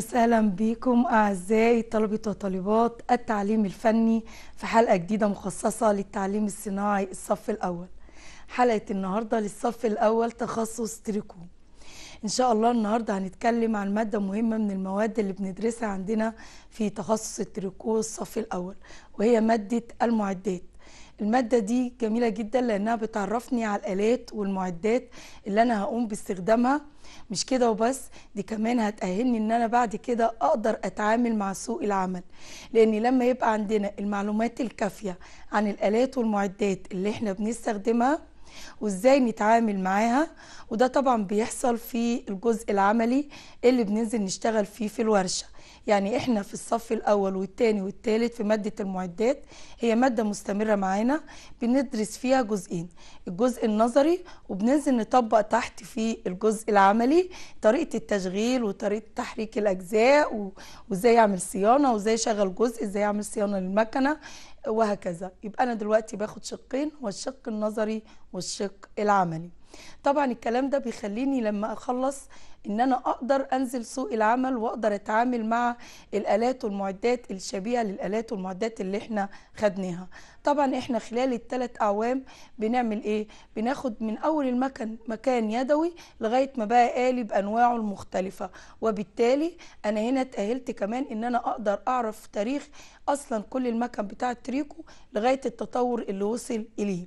وسهلا بكم اعزائي طلبه وطالبات التعليم الفني في حلقه جديده مخصصه للتعليم الصناعي الصف الاول حلقه النهارده للصف الاول تخصص تريكو ان شاء الله النهارده هنتكلم عن ماده مهمه من المواد اللي بندرسها عندنا في تخصص التريكو الصف الاول وهي ماده المعدات المادة دي جميلة جدا لأنها بتعرفني على الآلات والمعدات اللي أنا هقوم باستخدامها مش كده وبس دي كمان هتأهلني ان انا بعد كده اقدر اتعامل مع سوق العمل لان لما يبقى عندنا المعلومات الكافية عن الالات والمعدات اللي احنا بنستخدمها وازاي نتعامل معاها وده طبعا بيحصل في الجزء العملي اللي بننزل نشتغل فيه في الورشة يعني احنا في الصف الاول والثاني والثالث في ماده المعدات هي ماده مستمره معانا بندرس فيها جزئين الجزء النظري وبننزل نطبق تحت في الجزء العملي طريقه التشغيل وطريقه تحريك الاجزاء وازاي اعمل صيانه وازاي اشغل جزء ازاي اعمل صيانه للمكنه وهكذا يبقى انا دلوقتي باخد شقين والشق النظري والشق العملي طبعا الكلام ده بيخليني لما اخلص ان انا اقدر انزل سوق العمل واقدر اتعامل مع الالات والمعدات الشبيهه للالات والمعدات اللي احنا خدناها طبعا احنا خلال الثلاث اعوام بنعمل ايه بناخد من اول المكن مكان يدوي لغايه ما بقى آلي بانواعه المختلفه وبالتالي انا هنا اتاهلت كمان ان انا اقدر اعرف تاريخ اصلا كل المكن بتاع التريكو لغايه التطور اللي وصل اليه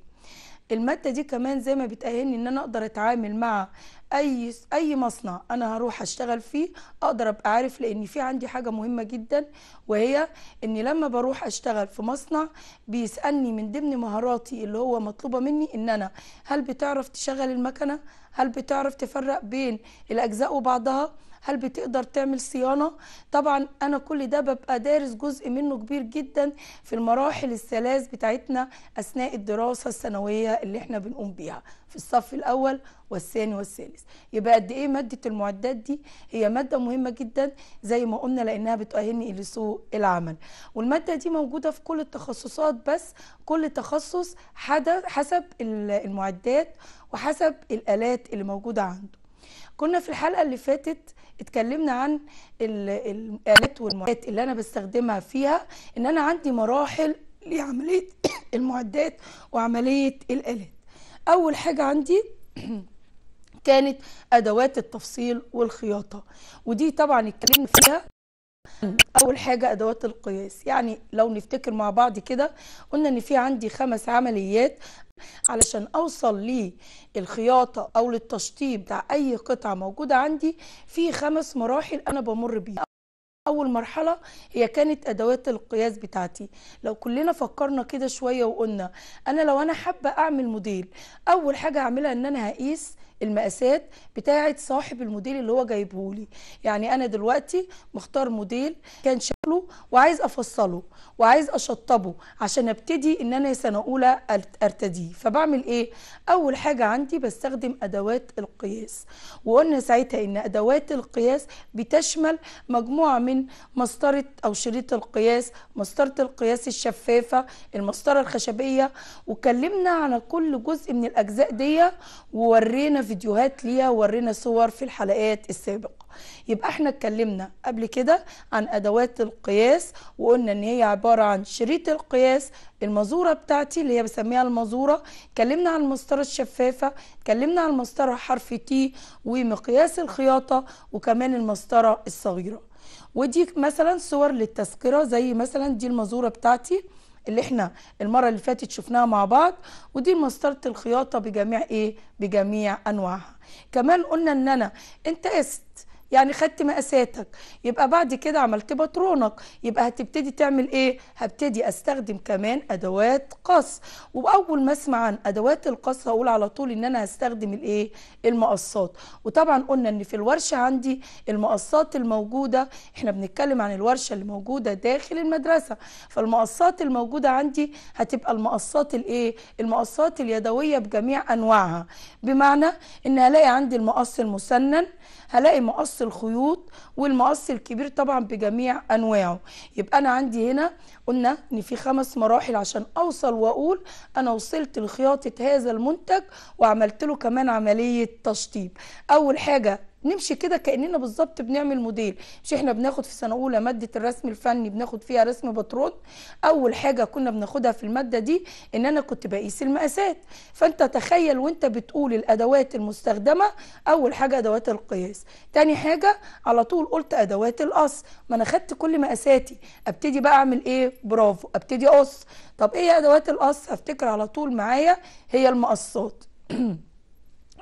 الماده دي كمان زي ما بتاهلني ان انا اقدر اتعامل مع اي اي مصنع انا هروح اشتغل فيه اقدر ابقى عارف لان في عندي حاجه مهمه جدا وهي ان لما بروح اشتغل في مصنع بيسالني من ضمن مهاراتي اللي هو مطلوبه مني ان انا هل بتعرف تشغل المكنه هل بتعرف تفرق بين الاجزاء وبعضها هل بتقدر تعمل صيانه طبعا انا كل ده ببقى دارس جزء منه كبير جدا في المراحل الثلاث بتاعتنا اثناء الدراسه الثانويه اللي احنا بنقوم بيها في الصف الاول والثاني والثالث يبقى قد ايه ماده المعدات دي هي ماده مهمه جدا زي ما قلنا لانها بتؤهلني لسوق العمل والماده دي موجوده في كل التخصصات بس كل تخصص حسب المعدات وحسب الالات اللي موجوده عنده كنا في الحلقه اللي فاتت اتكلمنا عن الالات والمعدات اللي انا بستخدمها فيها ان انا عندي مراحل لعمليه المعدات وعمليه الالات اول حاجه عندي كانت ادوات التفصيل والخياطه ودي طبعا اتكلمنا فيها اول حاجه ادوات القياس يعني لو نفتكر مع بعض كده قلنا ان في عندي خمس عمليات علشان اوصل للخياطه او للتشطيب بتاع اي قطعه موجوده عندي في خمس مراحل انا بمر بيها اول مرحله هي كانت ادوات القياس بتاعتي لو كلنا فكرنا كده شويه وقلنا انا لو انا حابه اعمل موديل اول حاجه هعملها ان انا هقيس المقاسات بتاعه صاحب الموديل اللي هو جايبه لي يعني انا دلوقتي مختار موديل كان شكله وعايز افصله وعايز اشطبه عشان ابتدي ان انا سنه اولى ارتديه فبعمل ايه اول حاجه عندي بستخدم ادوات القياس وقلنا ساعتها ان ادوات القياس بتشمل مجموعه من مسطره او شريط القياس مسطره القياس الشفافه المسطره الخشبيه واتكلمنا على كل جزء من الاجزاء دي وورينا في فيديوهات ليها وورينا صور في الحلقات السابقة يبقى احنا اتكلمنا قبل كده عن ادوات القياس وقلنا ان هي عبارة عن شريط القياس المزورة بتاعتي اللي هي بسميها المزورة اتكلمنا عن المسطرة الشفافة اتكلمنا عن المسطرة حرف تي ومقياس الخياطة وكمان المسطرة الصغيرة ودي مثلا صور للتذكرة زي مثلا دي المزورة بتاعتي اللي احنا المره اللي فاتت شفناها مع بعض ودي مسطره الخياطه بجميع ايه بجميع انواعها كمان قلنا ان انا انت است يعني خدت مقاساتك يبقى بعد كده عملت باترونك يبقى هتبتدي تعمل ايه هبتدي استخدم كمان ادوات قص واول ما اسمع عن ادوات القص هقول على طول ان انا هستخدم الايه المقصات وطبعا قلنا ان في الورشه عندي المقصات الموجوده احنا بنتكلم عن الورشه اللي موجوده داخل المدرسه فالمقصات الموجوده عندي هتبقى المقصات الايه المقصات اليدويه بجميع انواعها بمعنى ان هلاقي عندي المقص المسنن هلاقي مقص الخيوط والمقص الكبير طبعا بجميع انواعه يبقى انا عندي هنا قلنا ان في خمس مراحل عشان اوصل واقول انا وصلت لخياطه هذا المنتج وعملت له كمان عمليه تشطيب اول حاجه نمشي كده كاننا بالظبط بنعمل موديل مش احنا بناخد في سنه اولى ماده الرسم الفني بناخد فيها رسم بترول اول حاجه كنا بناخدها في الماده دي ان انا كنت بقيس المقاسات فانت تخيل وانت بتقول الادوات المستخدمه اول حاجه ادوات القياس تاني حاجه على طول قلت ادوات القص ما انا خدت كل مقاساتي ابتدي بقى اعمل ايه برافو ابتدي اقص طب ايه ادوات القص هفتكر على طول معايا هي المقصات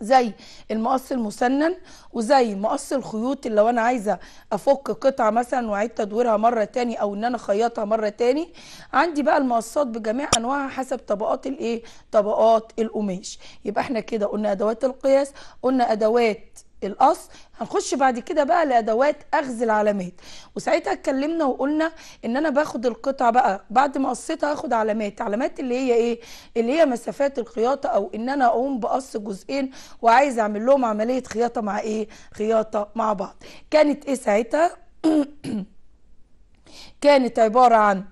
زي المقص المسنن وزي مقص الخيوط اللي لو انا عايزه افك قطعه مثلا واعيد تدويرها مره تاني او ان انا اخيطها مره تاني عندي بقى المقصات بجميع انواعها حسب طبقات الايه طبقات القماش يبقى احنا كده قلنا ادوات القياس قلنا ادوات القص هنخش بعد كده بقى لادوات اخذ العلامات وساعتها اتكلمنا وقلنا ان انا باخد القطعه بقى بعد ما قصيتها هاخد علامات علامات اللي هي ايه اللي هي مسافات الخياطه او ان انا اقوم بقص جزئين وعايز اعمل لهم عمليه خياطه مع ايه خياطه مع بعض كانت ايه ساعتها كانت عباره عن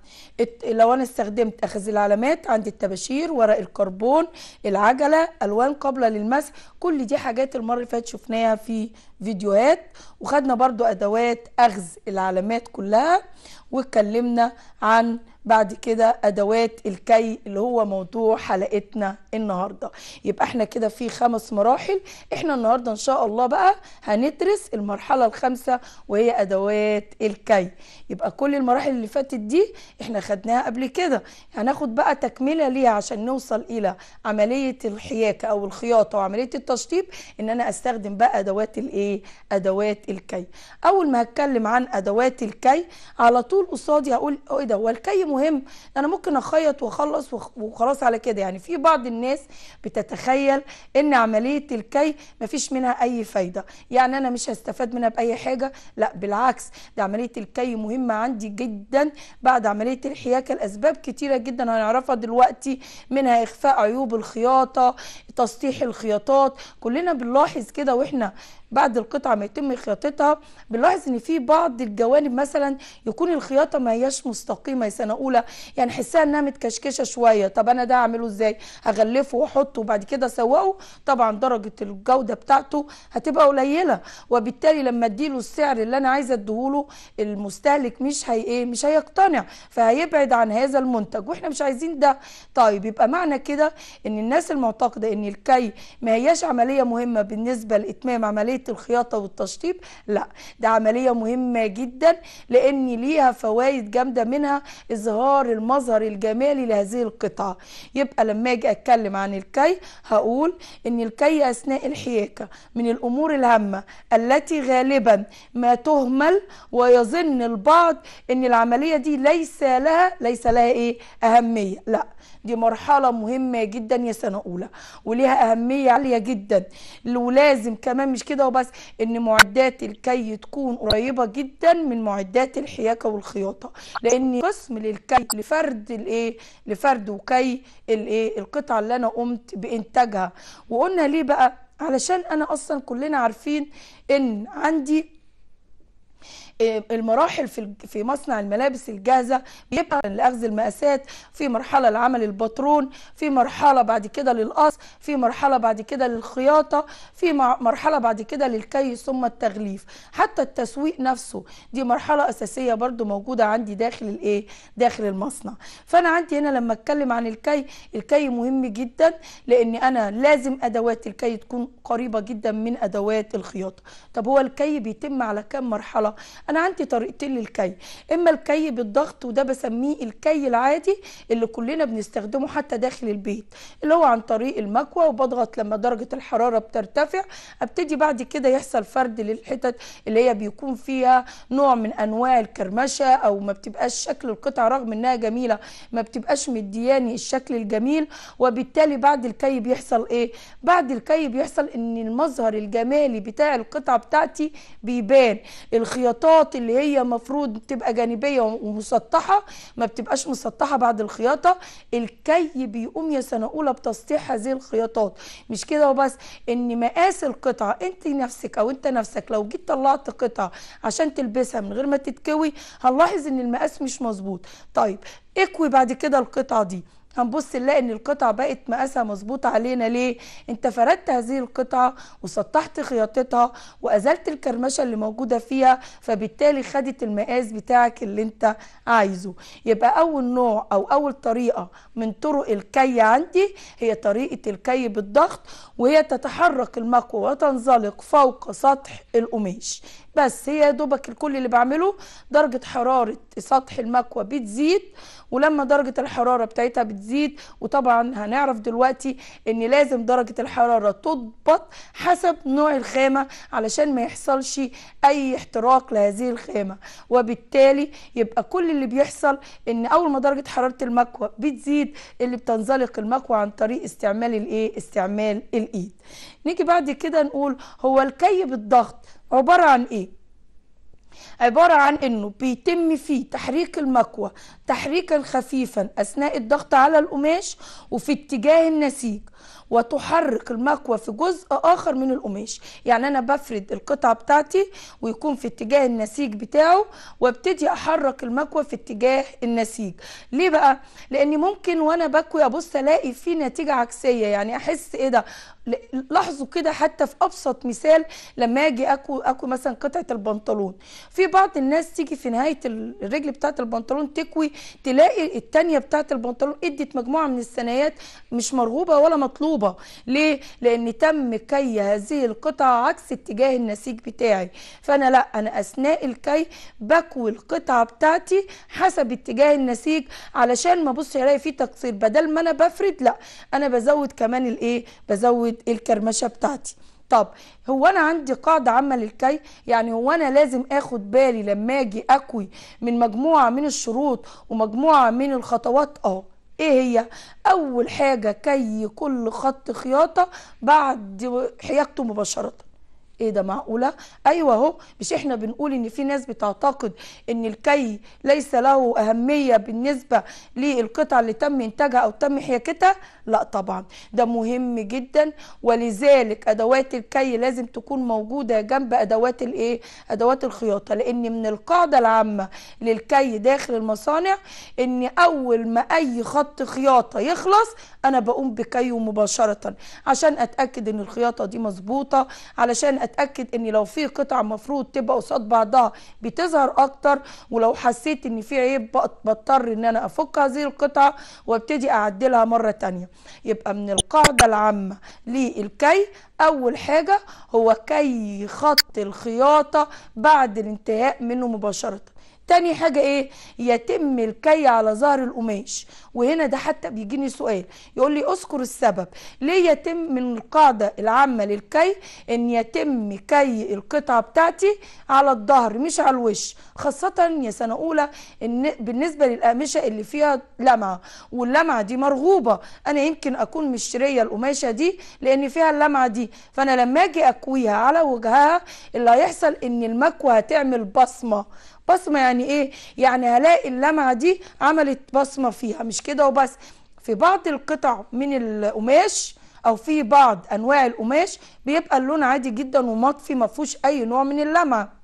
لو انا استخدمت اخذ العلامات عندي الطباشير ورق الكربون العجله الوان قابله للمسح كل دي حاجات المره اللي فاتت شفناها في فيديوهات وخدنا برضو ادوات اخذ العلامات كلها واتكلمنا عن بعد كده ادوات الكي اللي هو موضوع حلقتنا النهارده يبقى احنا كده في خمس مراحل احنا النهارده ان شاء الله بقى هندرس المرحله الخامسه وهي ادوات الكي يبقى كل المراحل اللي فاتت دي احنا خدناها قبل كده هناخد يعني بقى تكمله ليها عشان نوصل الى عمليه الحياكه او الخياطه وعمليه التشطيب ان انا استخدم بقى ادوات الايه ادوات الكي اول ما هتكلم عن ادوات الكي على طول قصادي هقول ايه ده هو الكي مهم انا ممكن اخيط واخلص وخلاص على كده يعني في بعض الناس بتتخيل ان عمليه الكي مفيش منها اي فايده يعني انا مش هستفاد منها باي حاجه لا بالعكس ده عمليه الكي مهمه عندي جدا بعد عمليه الحياكه حياكة لأسباب كتيرة جدا هنعرفها دلوقتي منها إخفاء عيوب الخياطة تسطيح الخياطات كلنا بنلاحظ كده وإحنا بعد القطعه ما يتم خياطتها بنلاحظ ان في بعض الجوانب مثلا يكون الخياطه ما هياش مستقيمه يا سنه اولى يعني حسها انها متكشكشه شويه طب انا ده اعمله ازاي هغلفه واحطه وبعد كده اسوقه طبعا درجه الجوده بتاعته هتبقى قليله وبالتالي لما اديله السعر اللي انا عايزه اديهوله المستهلك مش هي ايه مش هيقتنع فهيبعد عن هذا المنتج واحنا مش عايزين ده طيب يبقى معنى كده ان الناس المعتقده ان الكي ما هياش عمليه مهمه بالنسبه لاتمام عمليه عمليه الخياطه والتشطيب لا ده عمليه مهمه جدا لان ليها فوائد جامده منها اظهار المظهر الجمالي لهذه القطعه يبقى لما اجي اتكلم عن الكي هقول ان الكي اثناء الحياكه من الامور الهامه التي غالبا ما تهمل ويظن البعض ان العمليه دي ليس لها ليس لها ايه اهميه لا دي مرحله مهمه جدا يا سنه اولى وليها اهميه عاليه جدا ولازم كمان مش كده بس ان معدات الكي تكون قريبه جدا من معدات الحياكه والخياطه لان قسم للكي لفرد الايه لفرد وكي الايه القطعه اللي انا قمت بانتاجها وقلنا ليه بقى علشان انا اصلا كلنا عارفين ان عندي إيه، المراحل في في مصنع الملابس الجاهزه بيبقى لاخذ المقاسات في مرحله لعمل الباترون في مرحله بعد كده للقص في مرحله بعد كده للخياطه في مرحله بعد كده للكي ثم التغليف حتى التسويق نفسه دي مرحله اساسيه برده موجوده عندي داخل الايه داخل المصنع فانا عندي هنا لما اتكلم عن الكي الكي مهم جدا لان انا لازم ادوات الكي تكون قريبه جدا من ادوات الخياطه طب هو الكي بيتم على كام مرحله انا عندي طريقتين للكي اما الكي بالضغط وده بسميه الكي العادي اللي كلنا بنستخدمه حتى داخل البيت اللي هو عن طريق المكوى وبضغط لما درجه الحراره بترتفع ابتدي بعد كده يحصل فرد للحتت اللي هي بيكون فيها نوع من انواع الكرمشه او ما بتبقاش شكل القطعه رغم انها جميله ما بتبقاش مدياني الشكل الجميل وبالتالي بعد الكي بيحصل ايه بعد الكي بيحصل ان المظهر الجمالي بتاع القطعه بتاعتي بيبان الخياطات الخياط اللي هي مفروض تبقى جانبيه ومسطحه ما بتبقاش مسطحه بعد الخياطه الكي بيقوم يا سنه اولى بتسطيح هذه الخياطات مش كده وبس ان مقاس القطعه انت نفسك او انت نفسك لو جيت طلعت قطعه عشان تلبسها من غير ما تتكوي هنلاحظ ان المقاس مش مظبوط طيب اكوي بعد كده القطعه دي هنبص نلاقي ان القطعه بقت مقاسها مظبوط علينا ليه انت فردت هذه القطعه وسطحت خياطتها وازلت الكرمشه اللي موجوده فيها فبالتالي خدت المقاس بتاعك اللي انت عايزه يبقى اول نوع او اول طريقه من طرق الكي عندي هي طريقه الكي بالضغط وهي تتحرك المكوه وتنزلق فوق سطح القماش بس هي دوبك الكل اللي بعمله درجة حرارة سطح المكوى بتزيد ولما درجة الحرارة بتاعتها بتزيد وطبعا هنعرف دلوقتي ان لازم درجة الحرارة تضبط حسب نوع الخامة علشان ما يحصلش اي احتراق لهذه الخامة وبالتالي يبقى كل اللي بيحصل ان اول ما درجة حرارة المكوى بتزيد اللي بتنزلق المكوى عن طريق استعمال الايه استعمال الايد نيجي بعد كده نقول هو الكي بالضغط عبارة عن ايه عبارة عن انه بيتم فيه تحريك المكوى تحريكا خفيفا اثناء الضغط على القماش وفي اتجاه النسيج وتحرك المكوى في جزء اخر من القماش يعني انا بفرد القطعه بتاعتي ويكون في اتجاه النسيج بتاعه وابتدي احرك المكوى في اتجاه النسيج ليه بقى لان ممكن وانا بكوي ابص الاقي في نتيجه عكسيه يعني احس ايه ده لاحظوا كده حتى في ابسط مثال لما اجي اكو اكو مثلا قطعه البنطلون في بعض الناس تيجي في نهايه الرجل بتاعه البنطلون تكوي تلاقي الثانيه بتاعه البنطلون ادت مجموعه من الثنايات مش مرغوبه ولا مطلوبه صعوبة ليه؟ لأن تم كي هذه القطعة عكس اتجاه النسيج بتاعي فأنا لا أنا أثناء الكي بكوي القطعة بتاعتي حسب اتجاه النسيج علشان ما بص الاقي فيه تقصير بدل ما أنا بفرد لا أنا بزود كمان الإيه؟ بزود الكرمشة بتاعتي طب هو انا عندي قاعده عامه للكي يعني هو انا لازم اخد بالي لما اجي اكوي من مجموعه من الشروط ومجموعه من الخطوات اه ايه هي اول حاجه كي كل خط خياطه بعد حياكته مباشره ايه ده معقوله ايوه اهو مش احنا بنقول ان في ناس بتعتقد ان الكي ليس له اهميه بالنسبه للقطع اللي تم انتاجها او تم حياكتها لا طبعا ده مهم جدا ولذلك ادوات الكي لازم تكون موجوده جنب ادوات الايه ادوات الخياطه لان من القاعده العامه للكي داخل المصانع ان اول ما اي خط خياطه يخلص انا بقوم بكيه مباشره عشان اتاكد ان الخياطه دي مظبوطه علشان اتاكد ان لو في قطع مفروض تبقى قصاد بعضها بتظهر اكتر ولو حسيت ان في عيب بضطر ان انا افك هذه القطعه وابتدي اعدلها مره تانية يبقى من القاعده العامه للكي اول حاجه هو كي خط الخياطه بعد الانتهاء منه مباشره تاني حاجة ايه يتم الكي على ظهر القماش وهنا ده حتى بيجيني سؤال يقول لي اذكر السبب ليه يتم من القاعدة العامة للكي ان يتم كي القطعة بتاعتي على الظهر مش على الوش خاصة يا سنة اولى إن بالنسبة للأقمشة اللي فيها لمعة واللمعة دي مرغوبة انا يمكن اكون مشترية القماشة دي لان فيها اللمعة دي فانا لما اجي اكويها على وجهها اللي هيحصل ان المكوى هتعمل بصمة بصمه يعني ايه يعني هلاقي اللمعه دي عملت بصمه فيها مش كده وبس في بعض القطع من القماش او في بعض انواع القماش بيبقى اللون عادي جدا ومطفي ما فيهوش اي نوع من اللمعه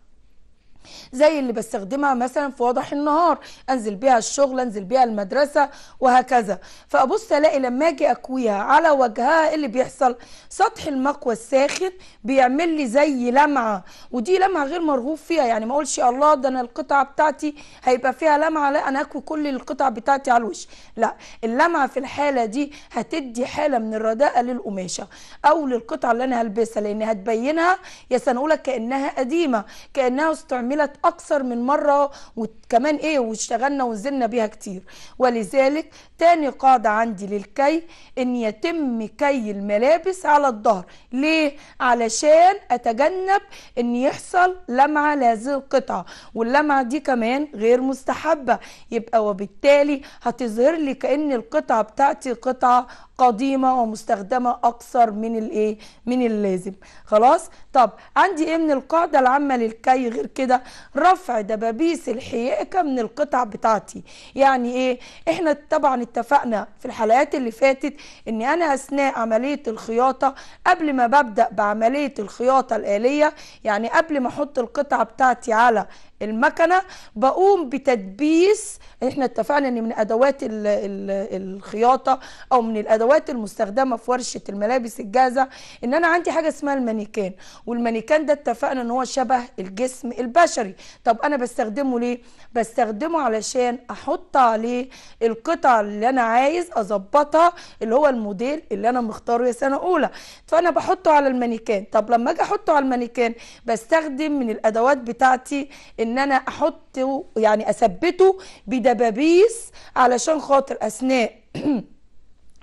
زي اللي بستخدمها مثلا في وضح النهار انزل بيها الشغل انزل بيها المدرسه وهكذا فابص الاقي لما اجي اكويها على وجهها اللي بيحصل سطح المكوى الساخن بيعمل لي زي لمعه ودي لمعه غير مرغوب فيها يعني ما اقولش الله ده انا القطعه بتاعتي هيبقى فيها لمعه لا انا اكوي كل القطع بتاعتي على الوش لا اللمعه في الحاله دي هتدي حاله من الرداءه للقماشه او للقطعه اللي انا هلبسها لان هتبينها يا سنقولك كانها قديمه كانها استعملت اتعملت اكثر من مره وكمان ايه واشتغلنا ونزلنا بيها كتير ولذلك تاني قاعده عندي للكي ان يتم كي الملابس على الظهر ليه علشان اتجنب ان يحصل لمعه لهذه القطعه واللمعه دي كمان غير مستحبه يبقى وبالتالي هتظهر لي كان القطعه بتاعتي قطعه قديمه ومستخدمه اكثر من الايه من اللازم خلاص طب عندي ايه من القاعده العامه للكي غير كده رفع دبابيس الحيائكه من القطع بتاعتي يعني ايه احنا طبعا اتفقنا في الحلقات اللي فاتت ان انا اثناء عمليه الخياطه قبل ما ببدا بعمليه الخياطه الاليه يعني قبل ما احط القطعه بتاعتي على المكنه بقوم بتدبيس احنا اتفقنا ان من ادوات الـ الـ الخياطه او من الادوات المستخدمه في ورشه الملابس الجاهزه ان انا عندي حاجه اسمها المانيكان والمانيكان ده اتفقنا ان هو شبه الجسم البشري طب انا بستخدمه ليه بستخدمه علشان احط عليه القطع اللي انا عايز اظبطها اللي هو الموديل اللي انا مختاره يا سنه اولى فانا بحطه على المانيكان طب لما اجي احطه على المانيكان بستخدم من الادوات بتاعتي ان انا احطه يعني اثبته بدبابيس علشان خاطر اثناء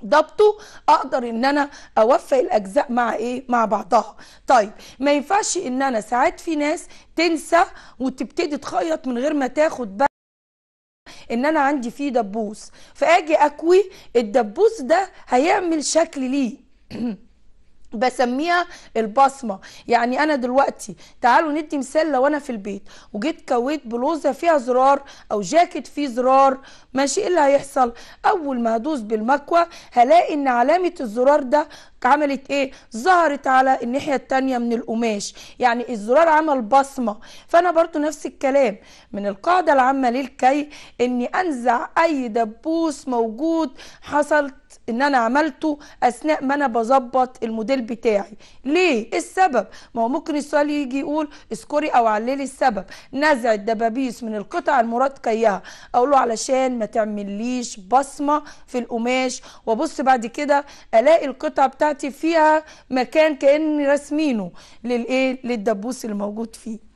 ضبطه اقدر ان انا اوفق الاجزاء مع ايه مع بعضها طيب ما ينفعش ان انا ساعات في ناس تنسى وتبتدي تخيط من غير ما تاخد بقى ان انا عندي فيه دبوس فاجي اكوي الدبوس ده هيعمل شكل ليه بسميها البصمه يعني انا دلوقتي تعالوا ندي مثال لو انا في البيت وجيت كويت بلوزه فيها زرار او جاكت فيه زرار ماشي ايه اللي هيحصل اول ما هدوس بالمكوه هلاقي ان علامه الزرار ده عملت ايه ظهرت على الناحيه الثانيه من القماش يعني الزرار عمل بصمه فانا برضو نفس الكلام من القاعده العامه للكي اني انزع اي دبوس موجود حصلت ان انا عملته اثناء ما انا بظبط الموديل بتاعي ليه السبب ما هو ممكن السؤال يجي يقول اذكري او عللي السبب نزع الدبابيس من القطع المراد كيها اقول له علشان ما تعمليش بصمه في القماش وابص بعد كده الاقي القطعه بتاعتي فيها مكان كاني راسمينه للايه للدبوس اللي موجود فيه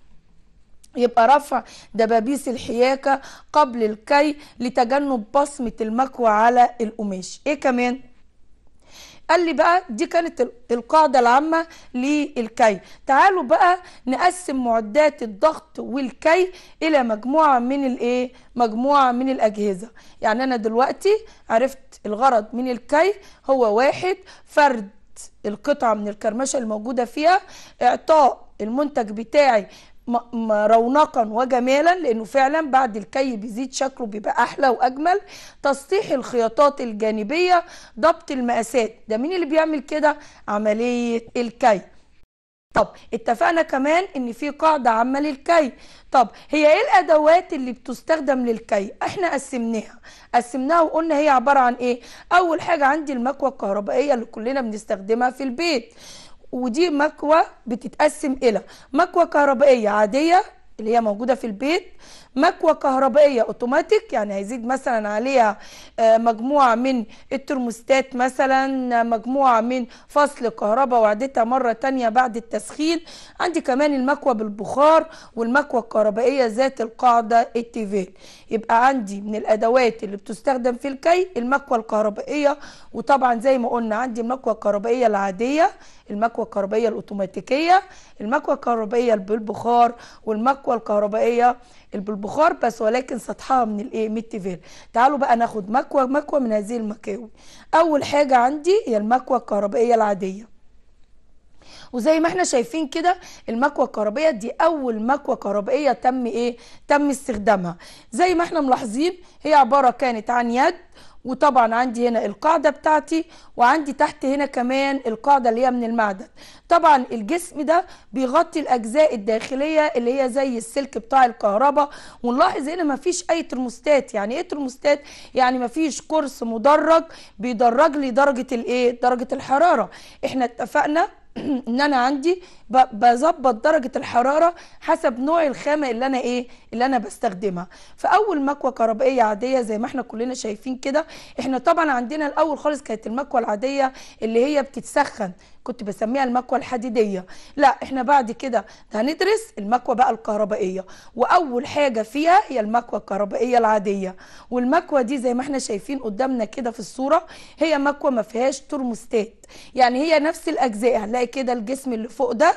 يبقى رفع دبابيس الحياكة قبل الكي لتجنب بصمة المكوى على القماش ايه كمان قال لي بقى دي كانت القاعدة العامة للكي تعالوا بقى نقسم معدات الضغط والكي إلى مجموعة من الإيه؟ مجموعة من الأجهزة يعني أنا دلوقتي عرفت الغرض من الكي هو واحد فرد القطعة من الكرمشة الموجودة فيها إعطاء المنتج بتاعي رونقا وجمالا لانه فعلا بعد الكي بيزيد شكله بيبقى احلى واجمل تسطيح الخياطات الجانبيه ضبط المقاسات ده مين اللي بيعمل كده عمليه الكي طب اتفقنا كمان ان في قاعده عامه للكي طب هي ايه الادوات اللي بتستخدم للكي احنا قسمناها قسمناها وقلنا هي عباره عن ايه اول حاجه عندي المكوه الكهربائيه اللي كلنا بنستخدمها في البيت ودي مكوة بتتقسم إلى مكوة كهربائية عادية اللي هي موجودة في البيت مكوة كهربائية اوتوماتيك يعني هيزيد مثلا عليها آه، مجموعة من الترموستات مثلا مجموعة من فصل كهرباء وعدتها مرة تانية بعد التسخين عندي كمان المكوة بالبخار والمكوة الكهربائية ذات القاعدة التيفيل يبقى عندي من الأدوات اللي بتستخدم في الكي المكوة الكهربائية وطبعا زي ما قلنا عندي المكوة الكهربائية العادية المكوى الكهربائيه الاوتوماتيكيه المكوى الكهربائيه بالبخار والمكوى الكهربائيه بالبخار بس ولكن سطحها من الايه من التيفال تعالوا بقى ناخد مكوى مكوى من هذه المكاوي اول حاجه عندي هي المكوى الكهربائيه العاديه وزي ما احنا شايفين كده المكوى الكهربائيه دي اول مكوى كهربائيه تم ايه تم استخدامها زي ما احنا ملاحظين هي عباره كانت عن يد وطبعا عندي هنا القاعدة بتاعتي وعندي تحت هنا كمان القاعدة اللي هي من المعدن طبعا الجسم ده بيغطي الأجزاء الداخلية اللي هي زي السلك بتاع الكهرباء ونلاحظ هنا مفيش أي ترموستات يعني إيه ترموستات؟ يعني مفيش قرص مدرج بيدرج لي درجة الإيه؟ درجة الحرارة إحنا اتفقنا ان انا عندي بظبط درجه الحراره حسب نوع الخامه اللي انا ايه اللي انا بستخدمها فاول مكوه كهربائيه عاديه زي ما احنا كلنا شايفين كده احنا طبعا عندنا الاول خالص كانت المكوه العاديه اللي هي بتتسخن كنت بسميها المكوه الحديدية لا احنا بعد كده هندرس المكوه بقى الكهربائية واول حاجة فيها هي المكوه الكهربائية العادية والمكوه دي زي ما احنا شايفين قدامنا كده في الصورة هي مكوه ما فيهاش ترموستات يعني هي نفس الاجزاء هنلاقي كده الجسم اللي فوق ده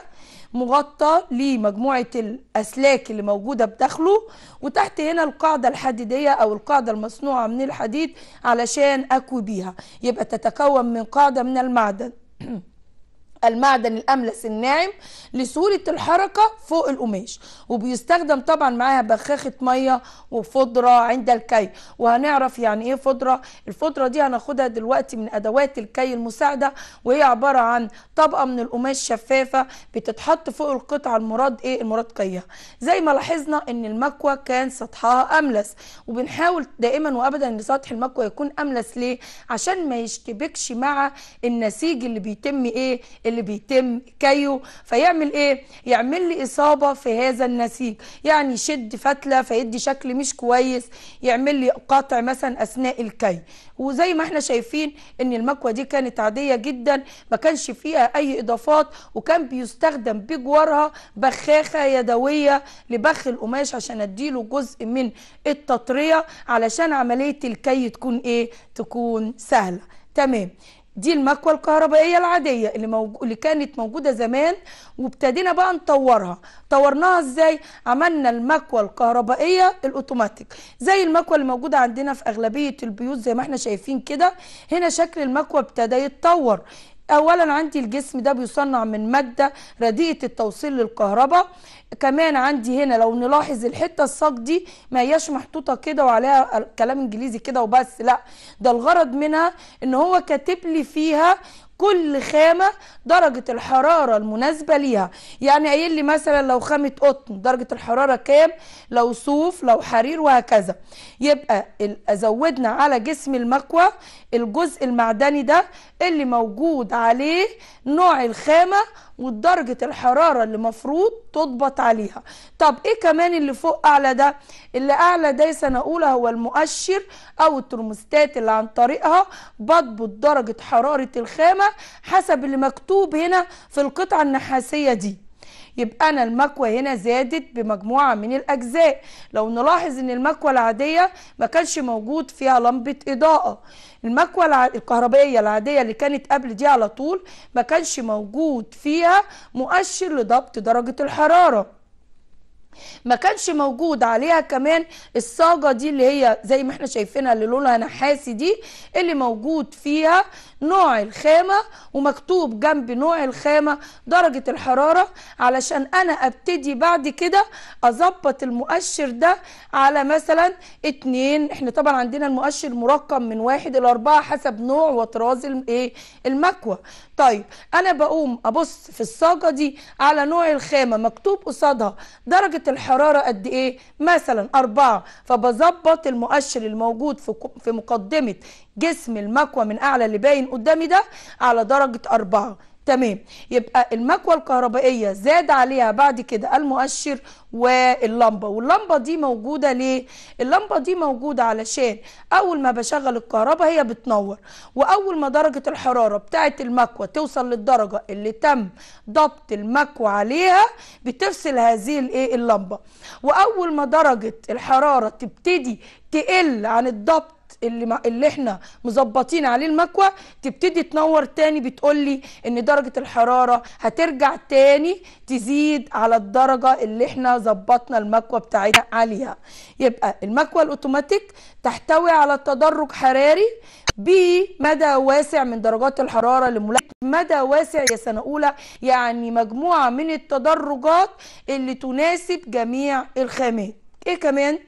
مغطى لمجموعه الاسلاك اللي موجوده بداخله وتحت هنا القاعده الحديديه او القاعده المصنوعه من الحديد علشان اكوي بيها يبقى تتكون من قاعده من المعدن المعدن الاملس الناعم لسهوله الحركه فوق القماش وبيستخدم طبعا معاها بخاخه ميه وفضره عند الكي وهنعرف يعني ايه فضره الفضره دي هناخدها دلوقتي من ادوات الكي المساعده وهي عباره عن طبقه من القماش شفافه بتتحط فوق القطعه المراد ايه المراد كيها زي ما لاحظنا ان المكوى كان سطحها املس وبنحاول دائما وابدا ان سطح المكوى يكون املس ليه عشان ما يشتبكش مع النسيج اللي بيتم ايه اللي بيتم كيه فيعمل ايه يعمل لي اصابه في هذا النسيج يعني يشد فتله فيدي شكل مش كويس يعمل لي قطع مثلا اثناء الكي وزي ما احنا شايفين ان المكوه دي كانت عاديه جدا ما كانش فيها اي اضافات وكان بيستخدم بجوارها بخاخه يدويه لبخ القماش عشان اديله جزء من التطريه علشان عمليه الكي تكون ايه تكون سهله تمام دي المكوة الكهربائية العادية اللي, موج... اللي كانت موجودة زمان وابتدينا بقى نطورها طورناها ازاي عملنا المكوة الكهربائية الاوتوماتيك زي المكوة اللي موجودة عندنا في اغلبية البيوت زي ما احنا شايفين كده هنا شكل المكوة ابتدى يتطور اولا عندي الجسم ده بيصنع من ماده رديئه التوصيل للكهرباء كمان عندي هنا لو نلاحظ الحته الصاج دي ما هياش محطوطه كده وعليها كلام انجليزي كده وبس لا ده الغرض منها ان هو كاتب لي فيها كل خامه درجه الحراره المناسبه ليها يعني قايل لي مثلا لو خامه قطن درجه الحراره كام لو صوف لو حرير وهكذا يبقى زودنا على جسم المكوى الجزء المعدني ده اللي موجود عليه نوع الخامه ودرجة الحرارة اللي مفروض تضبط عليها طب ايه كمان اللي فوق اعلى ده اللي اعلى ده سنة اولى هو المؤشر او الترمستات اللي عن طريقها بضبط درجة حرارة الخامة حسب اللي مكتوب هنا في القطعة النحاسية دي يبقى أنا المكوى هنا زادت بمجموعة من الأجزاء لو نلاحظ أن المكوى العادية ما كانش موجود فيها لمبة إضاءة المكوة الكهربائية العادية اللي كانت قبل دي على طول ما كانش موجود فيها مؤشر لضبط درجة الحرارة ما كانش موجود عليها كمان الصاجه دي اللي هي زي ما احنا شايفينها اللي لونها نحاسي دي اللي موجود فيها نوع الخامه ومكتوب جنب نوع الخامه درجه الحراره علشان انا ابتدي بعد كده اظبط المؤشر ده على مثلا اتنين احنا طبعا عندنا المؤشر مرقم من واحد الى اربعه حسب نوع وطراز ايه المكوى طيب انا بقوم ابص في الصاجه دي على نوع الخامه مكتوب قصادها درجه درجة الحرارة قد ايه مثلا أربعة فبظبط المؤشر الموجود في, في مقدمة جسم المكوى من أعلى اللي باين قدامي ده على درجة أربعة تمام يبقى المكوة الكهربائية زاد عليها بعد كده المؤشر واللمبة واللمبة دي موجودة ليه؟ اللمبة دي موجودة علشان أول ما بشغل الكهرباء هي بتنور وأول ما درجة الحرارة بتاعة المكوة توصل للدرجة اللي تم ضبط المكوة عليها بتفصل هذه الايه اللمبة وأول ما درجة الحرارة تبتدي تقل عن الضبط اللي اللي احنا مظبطين عليه المكوى تبتدي تنور تاني بتقول لي ان درجه الحراره هترجع تاني تزيد على الدرجه اللي احنا ظبطنا المكوى بتاعتنا عليها يبقى المكوى الاوتوماتيك تحتوي على تدرج حراري بمدى واسع من درجات الحراره لملاحقه مدى واسع يا سنه اولى يعني مجموعه من التدرجات اللي تناسب جميع الخامات ايه كمان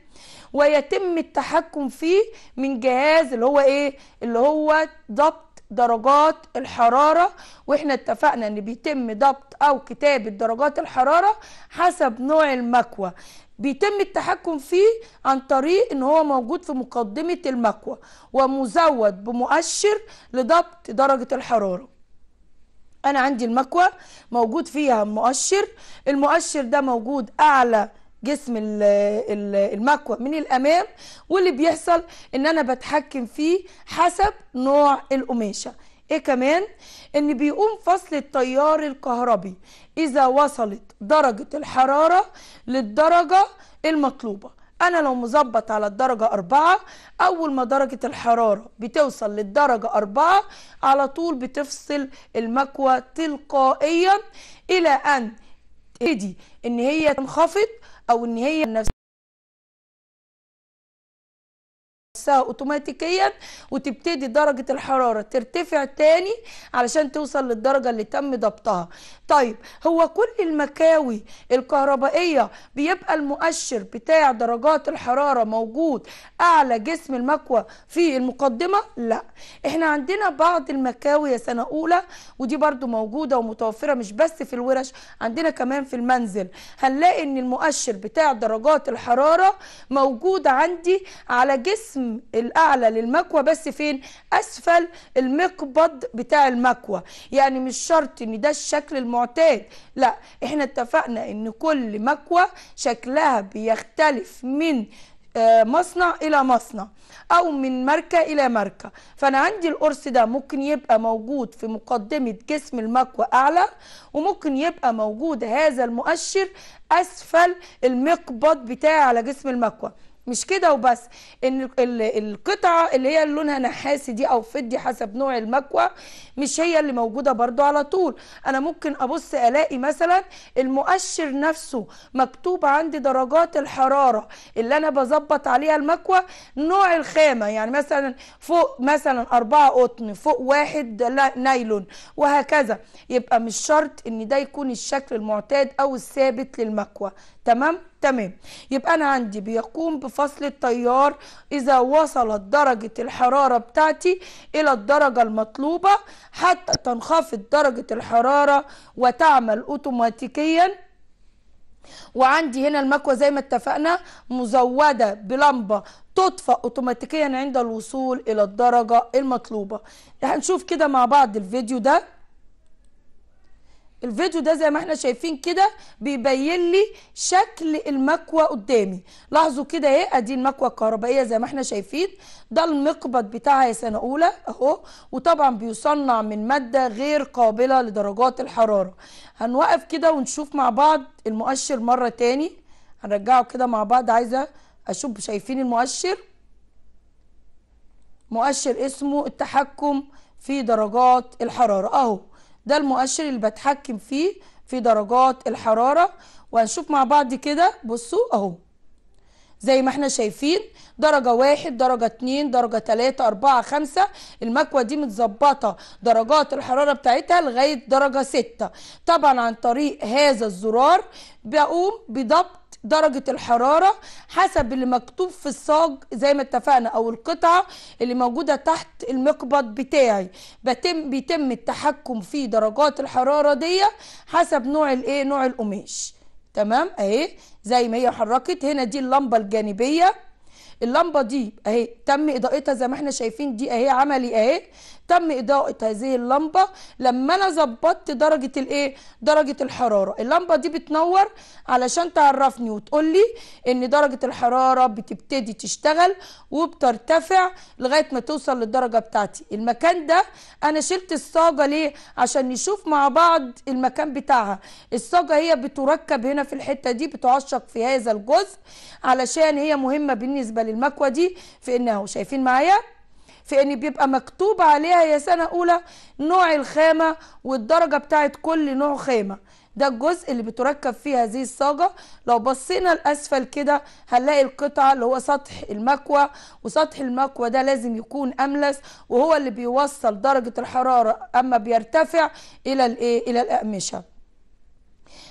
ويتم التحكم فيه من جهاز اللي هو ايه اللي هو ضبط درجات الحرارة واحنا اتفقنا ان بيتم ضبط او كتابة درجات الحرارة حسب نوع المكوى بيتم التحكم فيه عن طريق ان هو موجود في مقدمة المكوى ومزود بمؤشر لضبط درجة الحرارة انا عندي المكوى موجود فيها مؤشر المؤشر ده موجود اعلى جسم المكوى من الامام واللي بيحصل ان انا بتحكم فيه حسب نوع القماشه ايه كمان ان بيقوم فصل التيار الكهربي اذا وصلت درجه الحراره للدرجه المطلوبه انا لو مظبط على الدرجه اربعه اول ما درجه الحراره بتوصل للدرجه اربعه على طول بتفصل المكوى تلقائيا الى ان تبتدي ان هي تنخفض او ان هي نفسها نفسها اوتوماتيكيا وتبتدي درجه الحراره ترتفع تاني علشان توصل للدرجه اللي تم ضبطها طيب هو كل المكاوي الكهربائيه بيبقى المؤشر بتاع درجات الحراره موجود اعلى جسم المكوى في المقدمه لا احنا عندنا بعض المكاوي يا سنه اولى ودي برده موجوده ومتوفره مش بس في الورش عندنا كمان في المنزل هنلاقي ان المؤشر بتاع درجات الحراره موجود عندي على جسم الاعلى للمكوى بس فين اسفل المقبض بتاع المكوى يعني مش شرط ان ده الشكل المعتاد لا احنا اتفقنا ان كل مكوى شكلها بيختلف من آه، مصنع الى مصنع او من ماركه الى ماركه فانا عندي القرص ده ممكن يبقى موجود في مقدمه جسم المكوى اعلى وممكن يبقى موجود هذا المؤشر اسفل المقبض بتاعي على جسم المكوى مش كده وبس ان القطعه اللي هي لونها نحاسي دي او فضي حسب نوع المكوى مش هي اللي موجوده برضو على طول انا ممكن ابص الاقي مثلا المؤشر نفسه مكتوب عندي درجات الحراره اللي انا بظبط عليها المكوى نوع الخامه يعني مثلا فوق مثلا أربعة قطن فوق واحد نايلون وهكذا يبقى مش شرط ان ده يكون الشكل المعتاد او الثابت للمكوى تمام تمام يبقى انا عندي بيقوم بفصل التيار اذا وصلت درجة الحرارة بتاعتي الى الدرجة المطلوبة حتى تنخفض درجة الحرارة وتعمل اوتوماتيكيا وعندي هنا المكوى زي ما اتفقنا مزودة بلمبة تطفأ اوتوماتيكيا عند الوصول الى الدرجة المطلوبة هنشوف كده مع بعض الفيديو ده الفيديو ده زي ما احنا شايفين كده بيبين لي شكل المكوى قدامي لاحظوا كده ايه ادي المكوى الكهربائيه زي ما احنا شايفين ده المقبض بتاعها يا سنه اولى اهو وطبعا بيصنع من ماده غير قابله لدرجات الحراره هنوقف كده ونشوف مع بعض المؤشر مره تاني هنرجعه كده مع بعض عايزه اشوف شايفين المؤشر مؤشر اسمه التحكم في درجات الحراره اهو ده المؤشر اللي بتحكم فيه في درجات الحرارة وهنشوف مع بعض كده بصوا اهو زي ما احنا شايفين درجة واحد درجة اتنين درجة تلاتة اربعة خمسة المكوة دي متظبطة درجات الحرارة بتاعتها لغاية درجة ستة طبعا عن طريق هذا الزرار بقوم بضبط درجه الحراره حسب اللي مكتوب في الصاج زي ما اتفقنا او القطعه اللي موجوده تحت المقبض بتاعي بتم بيتم التحكم في درجات الحراره دي حسب نوع الايه نوع القماش تمام اهي زي ما هي حركت هنا دي اللمبه الجانبيه اللمبه دي اهي تم اضاءتها زي ما احنا شايفين دي اهي عملي اهي تم اضاءه هذه اللمبه لما انا ظبطت درجه الايه درجه الحراره اللمبه دي بتنور علشان تعرفني وتقول لي ان درجه الحراره بتبتدي تشتغل وبترتفع لغايه ما توصل للدرجه بتاعتي المكان ده انا شلت الصاجه ليه عشان نشوف مع بعض المكان بتاعها الصاجه هي بتركب هنا في الحته دي بتعشق في هذا الجزء علشان هي مهمه بالنسبه للمكوه دي في انها شايفين معايا في ان بيبقى مكتوب عليها يا سنه اولى نوع الخامه والدرجه بتاعه كل نوع خامه ده الجزء اللي بتركب فيه هذه الصاجة لو بصينا لأسفل كده هنلاقي القطعة اللي هو سطح المكوى وسطح المكوى ده لازم يكون أملس وهو اللي بيوصل درجة الحرارة أما بيرتفع إلى الإيه إلى الأقمشة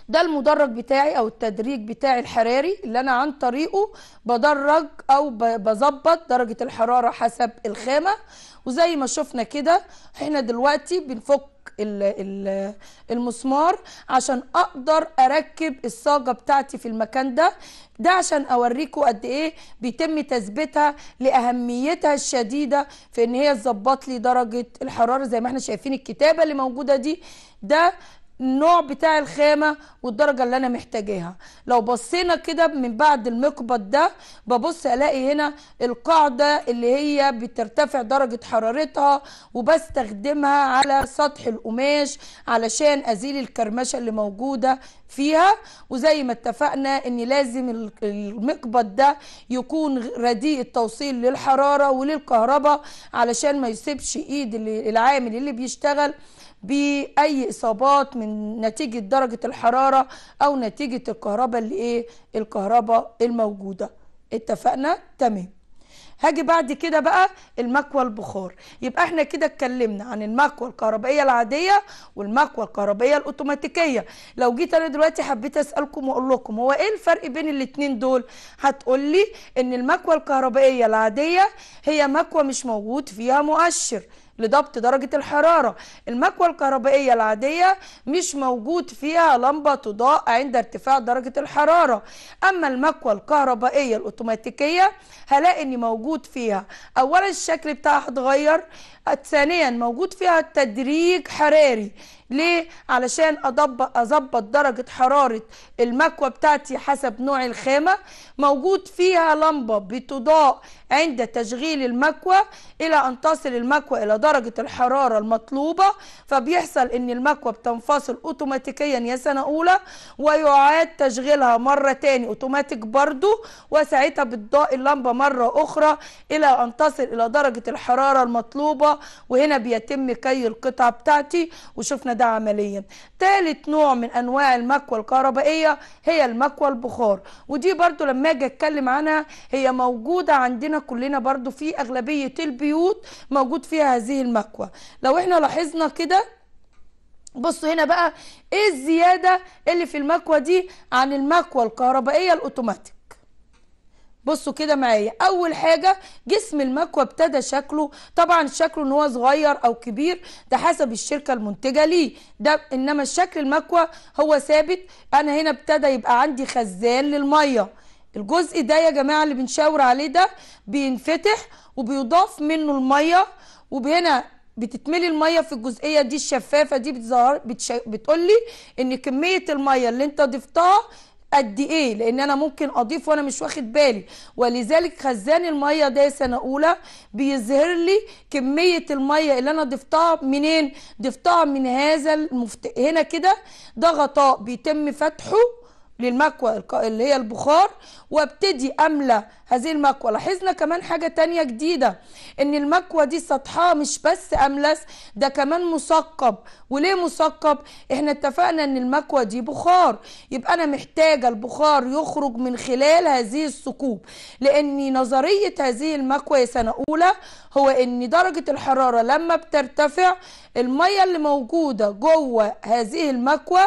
ده المدرج بتاعي او التدريج بتاعي الحراري اللي انا عن طريقه بدرج او بظبط درجه الحراره حسب الخامه وزي ما شفنا كده احنا دلوقتي بنفك المسمار عشان اقدر اركب الصاجه بتاعتي في المكان ده ده عشان اوريكم قد ايه بيتم تثبيتها لاهميتها الشديده في ان هي تظبط لي درجه الحراره زي ما احنا شايفين الكتابه اللي موجوده دي ده النوع بتاع الخامه والدرجه اللي انا محتاجاها لو بصينا كده من بعد المقبض ده ببص الاقي هنا القاعده اللي هي بترتفع درجه حرارتها وبستخدمها على سطح القماش علشان ازيل الكرمشه اللي موجوده فيها وزي ما اتفقنا ان لازم المقبض ده يكون رديء التوصيل للحراره وللكهرباء علشان ما يسيبش ايد العامل اللي بيشتغل باي اصابات من نتيجه درجه الحراره او نتيجه الكهرباء اللي ايه الكهرباء الموجوده اتفقنا تمام هاجي بعد كده بقى المكوى البخار يبقى احنا كده اتكلمنا عن المكوى الكهربائيه العاديه والمكوى الكهربائيه الاوتوماتيكيه لو جيت انا دلوقتي حبيت اسالكم واقول لكم هو ايه الفرق بين الاثنين دول هتقول لي ان المكوى الكهربائيه العاديه هي مكوى مش موجود فيها مؤشر لضبط درجة الحرارة المكوى الكهربائية العادية مش موجود فيها لمبة تضاء عند ارتفاع درجة الحرارة أما المكوى الكهربائية الأوتوماتيكية هلاقي إن موجود فيها أولا الشكل بتاعها هتغير ثانيا موجود فيها تدريج حراري ليه علشان اظبط درجه حراره المكوى بتاعتي حسب نوع الخامه موجود فيها لمبه بتضاء عند تشغيل المكوى الى ان تصل المكوى الى درجه الحراره المطلوبه فبيحصل ان المكوى بتنفصل اوتوماتيكيا يا سنه اولى ويعاد تشغيلها مره تاني اوتوماتيك برضو وساعتها بتضاء اللمبه مره اخرى الى ان تصل الى درجه الحراره المطلوبه وهنا بيتم كي القطعة بتاعتي وشفنا ده عمليا تالت نوع من انواع المكوى الكهربائية هي المكوى البخار ودي برضو لما اجي اتكلم عنها هي موجودة عندنا كلنا برضو في اغلبية البيوت موجود فيها هذه المكوى لو احنا لاحظنا كده بصوا هنا بقى ايه الزياده اللي في المكوى دي عن المكوى الكهربائيه الاوتوماتيك بصوا كده معايا اول حاجه جسم المكوى ابتدى شكله طبعا شكله ان هو صغير او كبير ده حسب الشركه المنتجه ليه ده انما شكل المكوى هو ثابت انا هنا ابتدى يبقى عندي خزان للميه الجزء ده يا جماعه اللي بنشاور عليه ده بينفتح وبيضاف منه الميه وبهنا بتتملي الميه في الجزئيه دي الشفافه دي بتظهر بتش... بتقول لي ان كميه الميه اللي انت ضفتها قد ايه لان انا ممكن اضيف وانا مش واخد بالي ولذلك خزان الميه ده سنه اولى بيظهر لي كميه الميه اللي انا ضفتها منين ضفتها من هذا المفت... هنا كده ده غطاء بيتم فتحه للمكوى اللي هي البخار وابتدي املى هذه المكوى لاحظنا كمان حاجه تانية جديده ان المكوى دي سطحها مش بس املس ده كمان مثقب وليه مثقب احنا اتفقنا ان المكوى دي بخار يبقى انا محتاجه البخار يخرج من خلال هذه الثقوب لان نظريه هذه المكوى يا سنه اولى هو ان درجه الحراره لما بترتفع الميه اللي موجوده جوه هذه المكوى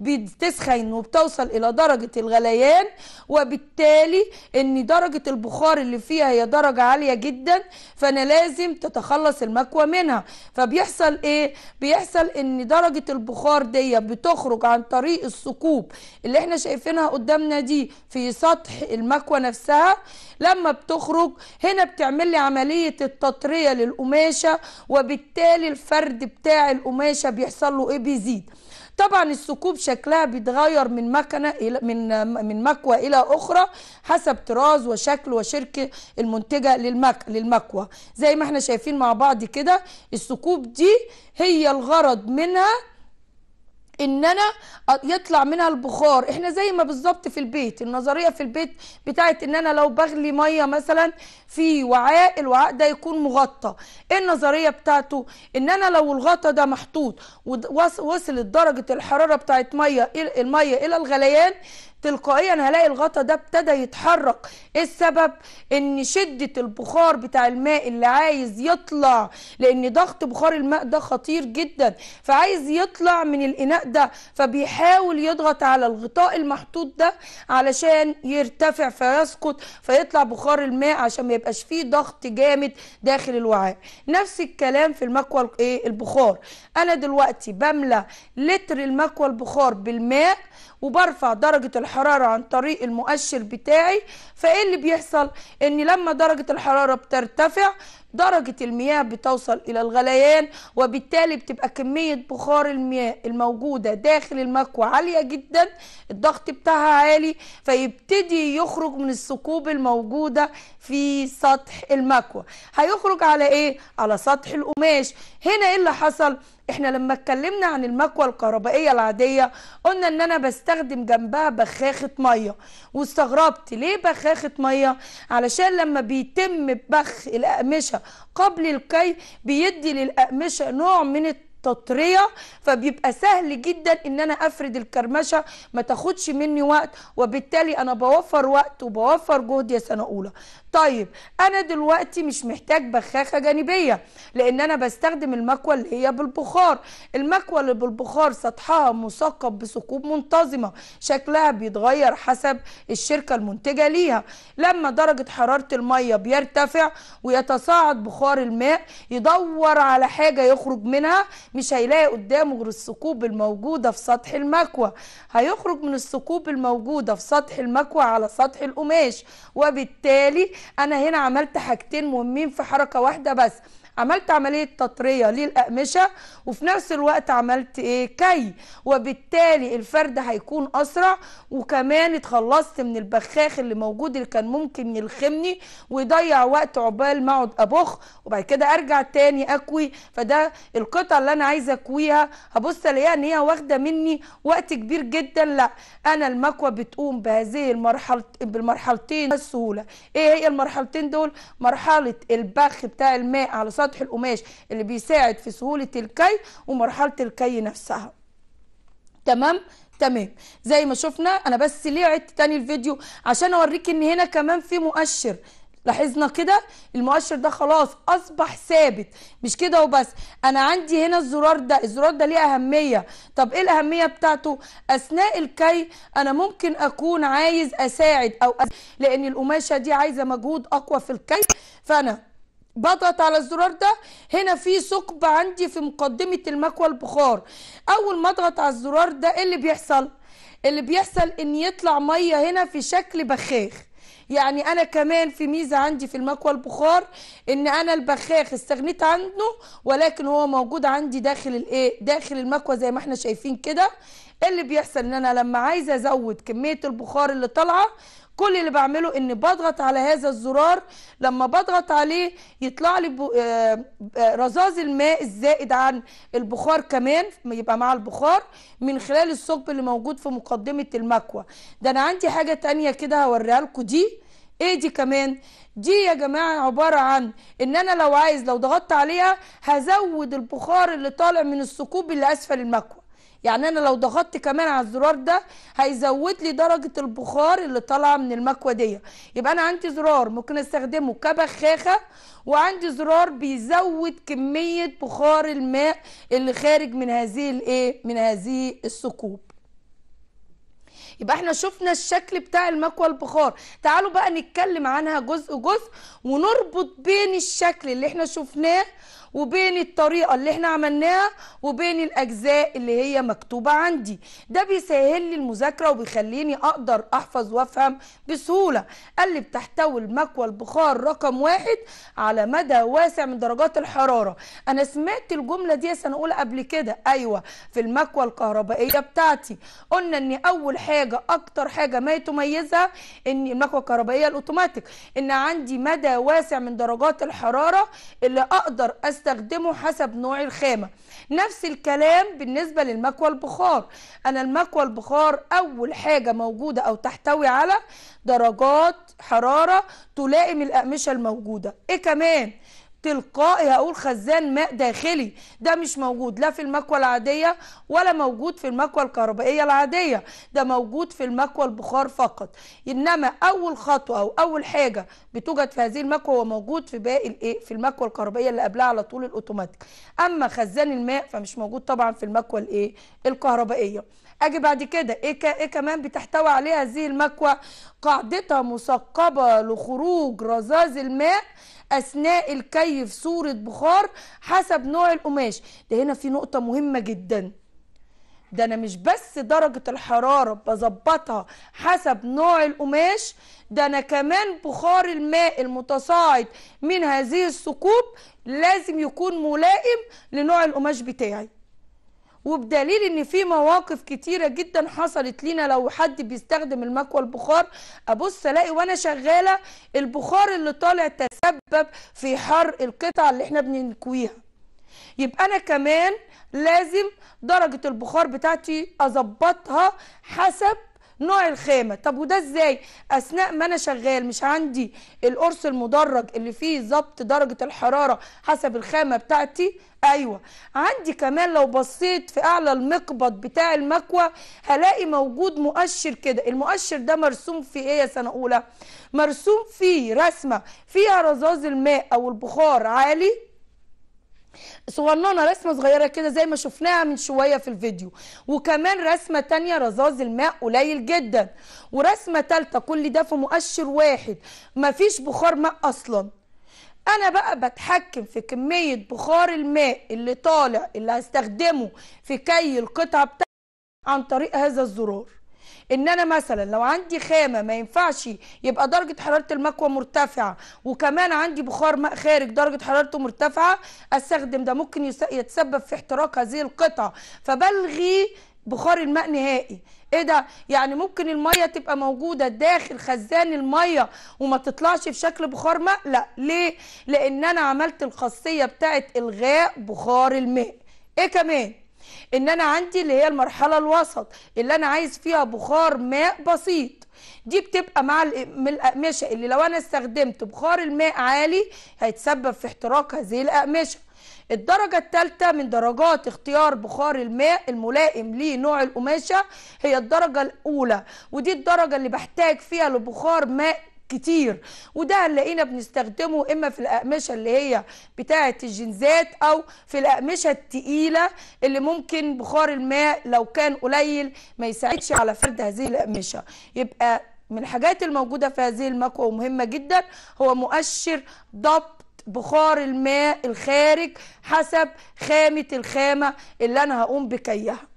بتسخن وبتوصل الى درجة الغليان وبالتالي ان درجة البخار اللي فيها هي درجة عالية جدا فانا لازم تتخلص المكوى منها فبيحصل ايه بيحصل ان درجة البخار دي بتخرج عن طريق الثقوب اللي احنا شايفينها قدامنا دي في سطح المكوى نفسها لما بتخرج هنا بتعمل لي عملية التطرية للقماشة وبالتالي الفرد بتاع القماشة بيحصل له ايه بيزيد طبعا الثقوب شكلها بيتغير من مكنه الى من من مكوى الى اخرى حسب طراز وشكل وشركه المنتجه للمك للمكوى زي ما احنا شايفين مع بعض كده الثقوب دي هي الغرض منها ان انا يطلع منها البخار احنا زي ما بالظبط في البيت النظريه في البيت بتاعت ان انا لو بغلي ميه مثلا في وعاء الوعاء ده يكون مغطى ايه النظريه بتاعته ان انا لو الغطا ده محطوط ووصلت درجه الحراره بتاعت ميه الميه الى الغليان تلقائيا هلاقي الغطا ده ابتدى يتحرك ايه السبب ان شده البخار بتاع الماء اللي عايز يطلع لان ضغط بخار الماء ده خطير جدا فعايز يطلع من الاناء ده فبيحاول يضغط على الغطاء المحطوط ده علشان يرتفع فيسقط فيطلع بخار الماء عشان ما يبقاش فيه ضغط جامد داخل الوعاء نفس الكلام في المكوى إيه، البخار انا دلوقتي بملى لتر المكوى البخار بالماء وبرفع درجه الحراره الحرارة عن طريق المؤشر بتاعي فايه اللي بيحصل ان لما درجة الحرارة بترتفع درجة المياه بتوصل إلى الغليان وبالتالي بتبقى كمية بخار المياه الموجودة داخل المكوى عالية جدا الضغط بتاعها عالي فيبتدي يخرج من الثقوب الموجودة في سطح المكوى هيخرج على إيه؟ على سطح القماش هنا إيه اللي حصل؟ احنا لما اتكلمنا عن المكوى الكهربائيه العاديه قلنا ان انا بستخدم جنبها بخاخه ميه واستغربت ليه بخاخه ميه علشان لما بيتم بخ الاقمشه قبل الكي بيدي للاقمشه نوع من تطريه فبيبقى سهل جدا ان انا افرد الكرمشه ما تاخدش مني وقت وبالتالي انا بوفر وقت وبوفر جهد يا سنه اولى طيب انا دلوقتي مش محتاج بخاخه جانبيه لان انا بستخدم المكوه اللي هي بالبخار المكوه اللي بالبخار سطحها مثقب بثقوب منتظمه شكلها بيتغير حسب الشركه المنتجه ليها لما درجه حراره الميه بيرتفع ويتصاعد بخار الماء يدور على حاجه يخرج منها مش هيلاقي قدامه غير الثقوب الموجوده في سطح المكوه هيخرج من الثقوب الموجوده في سطح المكوه على سطح القماش وبالتالي انا هنا عملت حاجتين مهمين في حركه واحده بس عملت عمليه تطريه للاقمشه وفي نفس الوقت عملت ايه كي وبالتالي الفرد هيكون اسرع وكمان اتخلصت من البخاخ اللي موجود اللي كان ممكن يلخمني ويضيع وقت عقبال ما اقعد ابخ وبعد كده ارجع تاني اكوي فده القطعه اللي انا عايزه اكويها هبص الاقيها ان هي واخده مني وقت كبير جدا لا انا المكوة بتقوم بهذه المرحله بالمرحلتين بسهوله ايه هي المرحلتين دول مرحله البخ بتاع الماء على سطح سطح القماش اللي بيساعد في سهولة الكي ومرحلة الكي نفسها تمام؟ تمام زي ما شفنا انا بس ليه عدت تاني الفيديو عشان اوريك ان هنا كمان في مؤشر لاحظنا كده المؤشر ده خلاص اصبح ثابت مش كده وبس انا عندي هنا الزرار ده الزرار ده ليه اهميه طب ايه الاهميه بتاعته اثناء الكي انا ممكن اكون عايز اساعد او أساعد لان القماشه دي عايزه مجهود اقوى في الكي فانا بضغط على الزرار ده هنا في ثقب عندي في مقدمه المكوى البخار اول ما اضغط على الزرار ده ايه اللي بيحصل اللي بيحصل ان يطلع ميه هنا في شكل بخاخ يعني انا كمان في ميزه عندي في المكوى البخار ان انا البخاخ استغنيت عنه ولكن هو موجود عندي داخل الايه داخل المكوى زي ما احنا شايفين كده إيه اللي بيحصل ان انا لما عايزه ازود كميه البخار اللي طالعه كل اللي بعمله ان بضغط على هذا الزرار لما بضغط عليه يطلع لي آه، آه، رذاذ الماء الزائد عن البخار كمان يبقى مع البخار من خلال الثقب اللي موجود في مقدمه المكوى ده انا عندي حاجه تانية كده هوريها لكم دي ايه دي كمان دي يا جماعه عباره عن ان انا لو عايز لو ضغطت عليها هزود البخار اللي طالع من الثقوب اللي اسفل المكوى يعني انا لو ضغطت كمان على الزرار ده هيزود لي درجه البخار اللي طالعه من المكوه دي يبقى انا عندي زرار ممكن استخدمه كبخاخه وعندي زرار بيزود كميه بخار الماء اللي خارج من هذه الايه من هذه الثقوب يبقى احنا شفنا الشكل بتاع المكوى البخار تعالوا بقى نتكلم عنها جزء جزء ونربط بين الشكل اللي احنا شفناه وبين الطريقه اللي احنا عملناها وبين الاجزاء اللي هي مكتوبه عندي ده بيسهل لي المذاكره وبيخليني اقدر احفظ وافهم بسهوله قال لي بتحتوي المكوى البخار رقم واحد على مدى واسع من درجات الحراره انا سمعت الجمله دي سنه اولى قبل كده ايوه في المكوى الكهربائيه بتاعتي قلنا ان اول حاجه اكتر حاجه ما تميزها ان المكوى الكهربائيه الاوتوماتيك ان عندي مدى واسع من درجات الحراره اللي اقدر أس بستخدمه حسب نوع الخامة نفس الكلام بالنسبة للمكوى البخار أنا المكوى البخار أول حاجة موجودة أو تحتوي على درجات حرارة تلائم الأقمشة الموجودة إيه كمان تلقائي هقول خزان ماء داخلي ده مش موجود لا في المكوى العادية ولا موجود في المكوى الكهربائية العادية ده موجود في المكوى البخار فقط إنما أول خطوة أو أول حاجة بتوجد في هذه المكوى وموجود في باقي الإيه في المكوى الكهربائية اللي قبلها على طول الأوتوماتيك أما خزان الماء فمش موجود طبعا في المكوى الإيه الكهربائية اجي بعد كده ايه ايه كمان بتحتوي عليها هذه المكوى قاعدتها مثقبه لخروج رذاذ الماء اثناء الكي في صوره بخار حسب نوع القماش ده هنا في نقطه مهمه جدا ده انا مش بس درجه الحراره بظبطها حسب نوع القماش ده انا كمان بخار الماء المتصاعد من هذه الثقوب لازم يكون ملائم لنوع القماش بتاعي وبدليل ان في مواقف كتيره جدا حصلت لينا لو حد بيستخدم المكوى البخار ابص الاقي وانا شغاله البخار اللي طالع تسبب في حرق القطع اللي احنا بنكويها يبقى انا كمان لازم درجه البخار بتاعتي اظبطها حسب نوع الخامه طب وده ازاي اثناء ما انا شغال مش عندي القرص المدرج اللي فيه ظبط درجه الحراره حسب الخامه بتاعتي ايوه عندي كمان لو بصيت في اعلى المقبض بتاع المكوى هلاقي موجود مؤشر كده المؤشر ده مرسوم فيه ايه يا سنه اولى مرسوم فيه رسمه فيها رذاذ الماء او البخار عالي صغننه رسمه صغيره كده زي ما شفناها من شويه في الفيديو وكمان رسمه تانية رذاذ الماء قليل جدا ورسمه تالتة كل ده في مؤشر واحد مفيش بخار ماء اصلا انا بقى بتحكم في كميه بخار الماء اللي طالع اللي هستخدمه في كي القطعه بتاعتي عن طريق هذا الزرار ان انا مثلا لو عندي خامه ما ينفعش يبقى درجه حراره المكوى مرتفعه وكمان عندي بخار خارج درجه حرارته مرتفعه استخدم ده ممكن يتسبب في احتراق هذه القطع فبلغي بخار الماء نهائي ايه ده يعني ممكن الميه تبقى موجوده داخل خزان الميه وما تطلعش في شكل بخار ماء لا ليه لان انا عملت الخاصيه بتاعه الغاء بخار الماء ايه كمان ان انا عندي اللي هي المرحله الوسط اللي انا عايز فيها بخار ماء بسيط دي بتبقى مع الاقمشه اللي لو انا استخدمت بخار الماء عالي هيتسبب في احتراق هذه الاقمشه الدرجة الثالثة من درجات اختيار بخار الماء الملائم لنوع القماشة هي الدرجة الأولى ودي الدرجة اللي بحتاج فيها لبخار ماء كتير وده هنلاقينا بنستخدمه اما في الاقمشه اللي هي بتاعه الجنزات او في الاقمشه التقيله اللي ممكن بخار الماء لو كان قليل ما يساعدش على فرد هذه الاقمشه يبقى من الحاجات الموجوده في هذه المكوى ومهمه جدا هو مؤشر ضبط بخار الماء الخارج حسب خامه الخامه اللي انا هقوم بكيها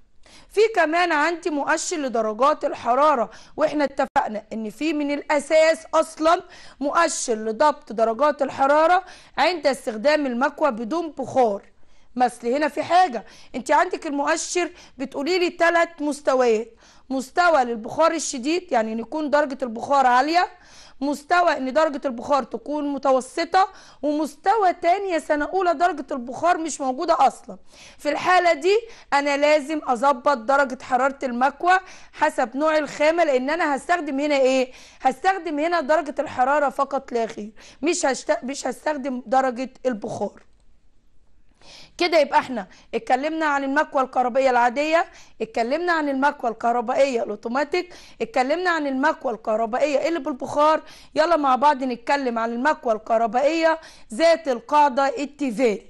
في كمان عندي مؤشر لدرجات الحرارة واحنا اتفقنا ان في من الاساس اصلا مؤشر لضبط درجات الحرارة عند استخدام المكوى بدون بخار مثل هنا في حاجة انت عندك المؤشر بتقولي لي ثلاث مستويات مستوى للبخار الشديد يعني ان يكون درجة البخار عالية مستوى ان درجه البخار تكون متوسطه ومستوى تانية سنه اولى درجه البخار مش موجوده اصلا في الحاله دي انا لازم اظبط درجه حراره المكوى حسب نوع الخامه لان انا هستخدم هنا ايه هستخدم هنا درجه الحراره فقط لا غير مش هشت... مش هستخدم درجه البخار كده يبقى احنا اتكلمنا عن المكوى الكهربائيه العاديه اتكلمنا عن المكوى الكهربائيه الاوتوماتيك اتكلمنا عن المكوى الكهربائيه اللي بالبخار يلا مع بعض نتكلم عن المكوى الكهربائيه ذات القاعده التيفيل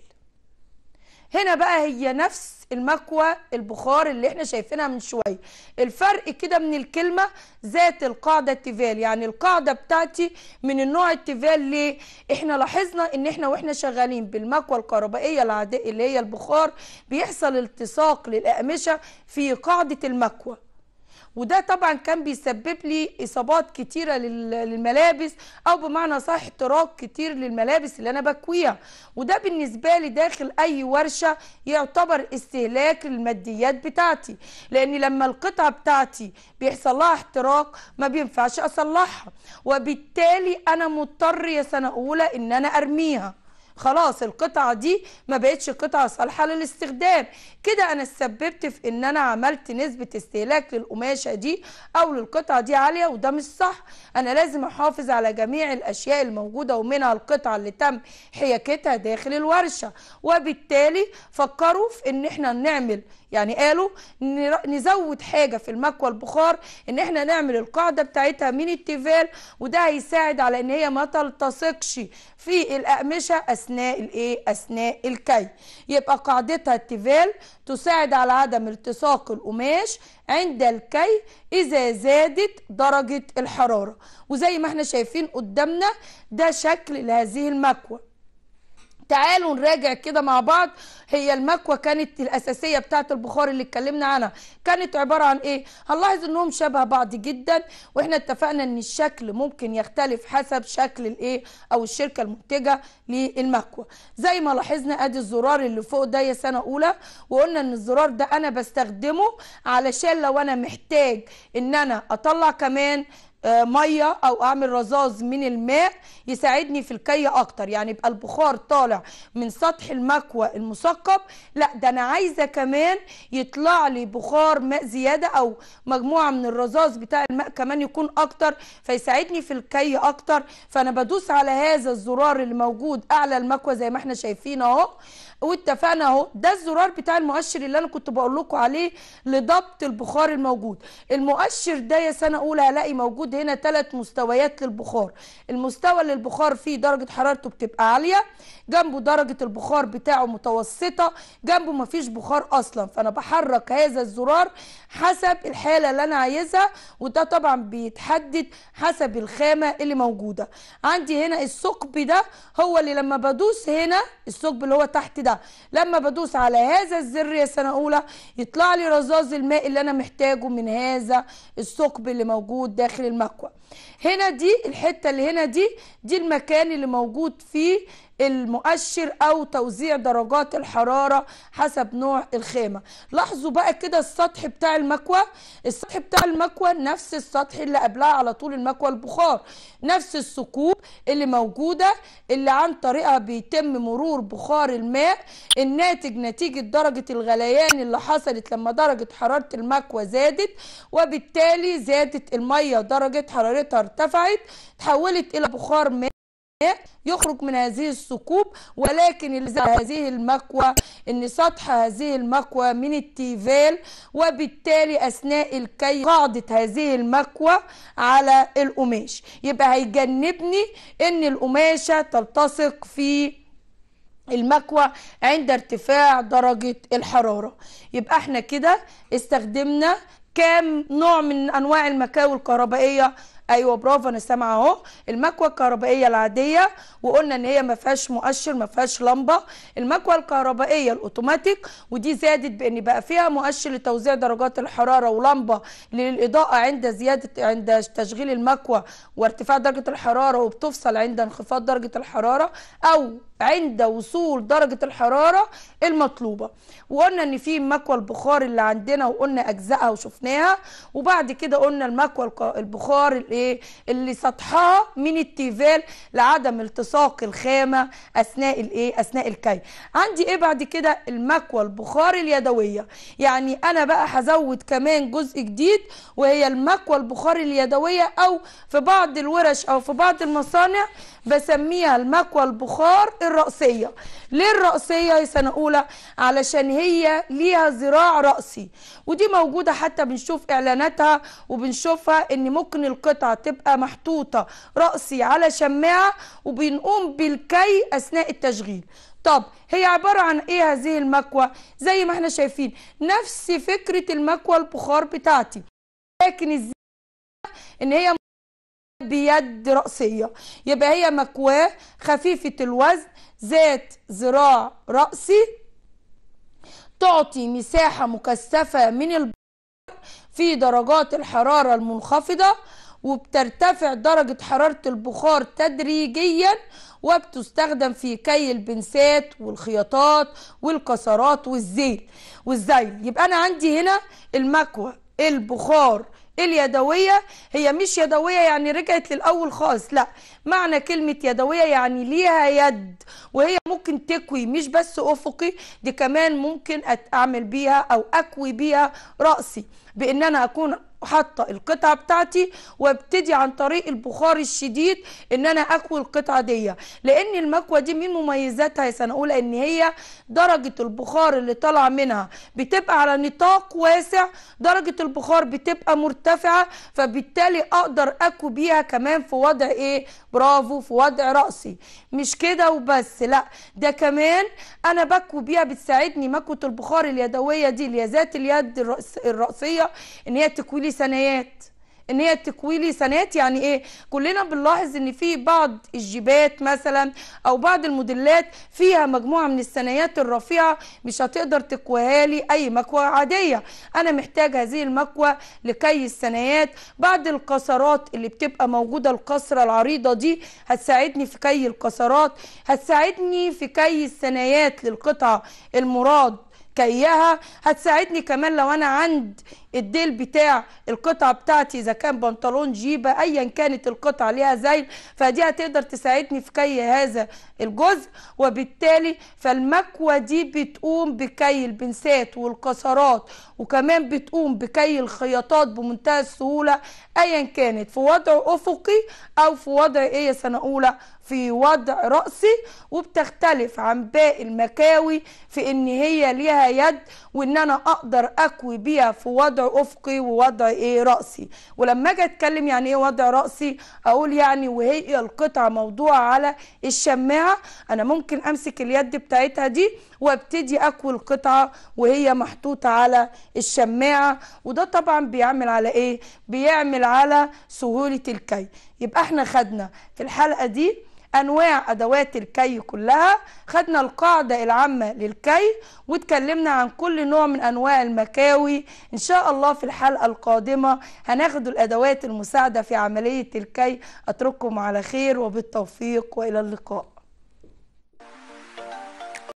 هنا بقى هي نفس المكوى البخار اللي احنا شايفينها من شويه الفرق كده من الكلمه ذات القاعده التيفال يعني القاعده بتاعتي من النوع التيفال ليه احنا لاحظنا ان احنا واحنا شغالين بالمكوى الكهربائيه العاديه اللي هي البخار بيحصل التصاق للاقمشه في قاعده المكوى وده طبعا كان بيسبب لي اصابات كتيره للملابس او بمعنى صح احتراق كتير للملابس اللي انا بكويها وده بالنسبه لي داخل اي ورشه يعتبر استهلاك للماديات بتاعتي لان لما القطعه بتاعتي بيحصل لها احتراق ما بينفعش اصلحها وبالتالي انا مضطر يا سنه اولى ان انا ارميها خلاص القطعه دي ما بقتش قطعه صالحه للاستخدام كده انا اتسببت في ان انا عملت نسبه استهلاك للقماشه دي او للقطعه دي عاليه وده مش صح انا لازم احافظ على جميع الاشياء الموجوده ومنها القطعه اللي تم حياكتها داخل الورشه وبالتالي فكروا في ان احنا نعمل يعني قالوا نزود حاجه في المكوى البخار ان احنا نعمل القاعده بتاعتها من التيفال وده هيساعد على ان هي ما تلتصقش في الاقمشه اثناء الايه اثناء الكي يبقى قاعدتها التيفال تساعد على عدم التصاق القماش عند الكي اذا زادت درجه الحراره وزي ما احنا شايفين قدامنا ده شكل لهذه المكوى تعالوا نراجع كده مع بعض هي المكوة كانت الأساسية بتاعة البخار اللي اتكلمنا عنها كانت عبارة عن إيه؟ هنلاحظ إنهم شبه بعض جدا وإحنا اتفقنا إن الشكل ممكن يختلف حسب شكل الإيه؟ أو الشركة المنتجة للمكوة زي ما لاحظنا أدي الزرار اللي فوق ده يا سنة أولى وقلنا إن الزرار ده أنا بستخدمه علشان لو أنا محتاج إن أنا أطلع كمان آه، ميه او اعمل رزاز من الماء يساعدني في الكي اكتر يعني يبقى البخار طالع من سطح المكوى المثقب لا ده انا عايزه كمان يطلع لي بخار ماء زياده او مجموعه من الرزاز بتاع الماء كمان يكون اكتر فيساعدني في الكي اكتر فانا بدوس على هذا الزرار الموجود اعلى المكوى زي ما احنا شايفين اهو واتفقنا اهو ده الزرار بتاع المؤشر اللي انا كنت بقول لكم عليه لضبط البخار الموجود المؤشر ده يا سنه اولى هلاقي موجود هنا ثلاث مستويات للبخار المستوى اللي البخار فيه درجه حرارته بتبقى عاليه جنبه درجه البخار بتاعه متوسطه جنبه مفيش بخار اصلا فانا بحرك هذا الزرار حسب الحاله اللي انا عايزها وده طبعا بيتحدد حسب الخامه اللي موجوده عندي هنا الثقب ده هو اللي لما بدوس هنا الثقب اللي هو تحت ده لما بدوس على هذا الزر يا سنه اولى يطلع لي رذاذ الماء اللي انا محتاجه من هذا الثقب اللي موجود داخل المكوى هنا دي الحته اللي هنا دي دي المكان اللي موجود فيه المؤشر او توزيع درجات الحراره حسب نوع الخامه لاحظوا بقى كده السطح بتاع المكوى السطح بتاع المكوى نفس السطح اللي قبلها على طول المكوى البخار نفس الثقوب اللي موجوده اللي عن طريقها بيتم مرور بخار الماء الناتج نتيجه درجه الغليان اللي حصلت لما درجه حراره المكوى زادت وبالتالي زادت الميه درجه حرارتها ارتفعت تحولت إلى بخار ماء يخرج من هذه الثقوب ولكن هذه المكوى ان سطح هذه المكوى من التيفال وبالتالي اثناء الكي قاعدة هذه المكوى على القماش يبقى هيجنبني ان القماشة تلتصق في المكوى عند ارتفاع درجة الحرارة يبقى احنا كده استخدمنا كام نوع من انواع المكاوي الكهربائية ايوه برافو انا سامعه اهو المكوى الكهربائيه العاديه وقلنا ان هي ما فيهاش مؤشر ما فيهاش لمبه المكوى الكهربائيه الاوتوماتيك ودي زادت بان بقى فيها مؤشر لتوزيع درجات الحراره ولمبه للاضاءه عند زياده عند تشغيل المكوى وارتفاع درجه الحراره وبتفصل عند انخفاض درجه الحراره او عند وصول درجة الحرارة المطلوبة وقلنا ان في مكوى البخار اللي عندنا وقلنا اجزائها وشفناها وبعد كده قلنا المكوى البخار الايه اللي سطحها من التيفال لعدم التصاق الخامة اثناء الايه اثناء الكي عندي ايه بعد كده المكوى البخار اليدوية يعني انا بقى هزود كمان جزء جديد وهي المكوى البخار اليدوية او في بعض الورش او في بعض المصانع بسميها المكوى البخار الرأسية ليه الرأسية يا سنة أولى علشان هي ليها ذراع رأسي ودي موجودة حتى بنشوف إعلاناتها وبنشوفها إن ممكن القطعة تبقى محطوطة رأسي على شماعة وبنقوم بالكي أثناء التشغيل طب هي عبارة عن ايه هذه المكوى زي ما احنا شايفين نفس فكرة المكوى البخار بتاعتي لكن ازاي ان هي بيد رأسية يبقى هي مكواة خفيفة الوزن ذات ذراع رأسي تعطي مساحة مكثفة من البحر في درجات الحرارة المنخفضة وبترتفع درجة حرارة البخار تدريجيا وبتستخدم في كي البنسات والخياطات والكسرات والزيل والزيل يبقى أنا عندي هنا المكوى البخار اليدوية هي مش يدوية يعني رجعت للأول خالص لا معنى كلمة يدوية يعني ليها يد وهي ممكن تكوي مش بس أفقي دي كمان ممكن أعمل بيها أو أكوي بيها رأسي بإن أنا أكون حتى القطعه بتاعتي وابتدي عن طريق البخار الشديد ان انا اكوي القطعه دي لان المكوه دي من مميزاتها يا سنقولة ان هي درجه البخار اللي طالع منها بتبقى على نطاق واسع درجه البخار بتبقى مرتفعه فبالتالي اقدر اكوي بيها كمان في وضع ايه برافو في وضع رأسي مش كده وبس لا ده كمان أنا بكوي بيها بتساعدني مكوة البخار اليدوية دي ليزات اليد الرأسية إن هي تكوي لي ثنيات ان هي تكوي لي سنات يعني ايه كلنا بنلاحظ ان في بعض الجيبات مثلا او بعض الموديلات فيها مجموعه من السنايات الرفيعه مش هتقدر تكويها لي اي مكوى عاديه انا محتاج هذه المكوى لكي السنايات بعض الكسرات اللي بتبقى موجوده الكسره العريضه دي هتساعدني في كي الكسرات هتساعدني في كي السنايات للقطعه المراد كيها هتساعدني كمان لو انا عند الديل بتاع القطعه بتاعتي اذا كان بنطلون جيبه ايا كانت القطعه ليها زيل فدي هتقدر تساعدني في كي هذا الجزء وبالتالي فالمكوه دي بتقوم بكي البنسات والكسرات وكمان بتقوم بكي الخياطات بمنتهى السهوله ايا كانت في وضع افقي او في وضع ايه يا سنه اولى في وضع راسي وبتختلف عن باقي المكاوي في ان هي ليها يد وان انا اقدر اكوي بيها في وضع افقي ووضع ايه راسي ولما اجي اتكلم يعني ايه وضع راسي اقول يعني وهي القطعه موضوعه على الشماعه انا ممكن امسك اليد بتاعتها دي وابتدي اكوي القطعه وهي محطوطه على الشماعه وده طبعا بيعمل على ايه بيعمل على سهوله الكي يبقى احنا خدنا في الحلقه دي انواع ادوات الكي كلها خدنا القاعده العامه للكي واتكلمنا عن كل نوع من انواع المكاوي ان شاء الله في الحلقه القادمه هناخد الادوات المساعده في عمليه الكي اترككم على خير وبالتوفيق والى اللقاء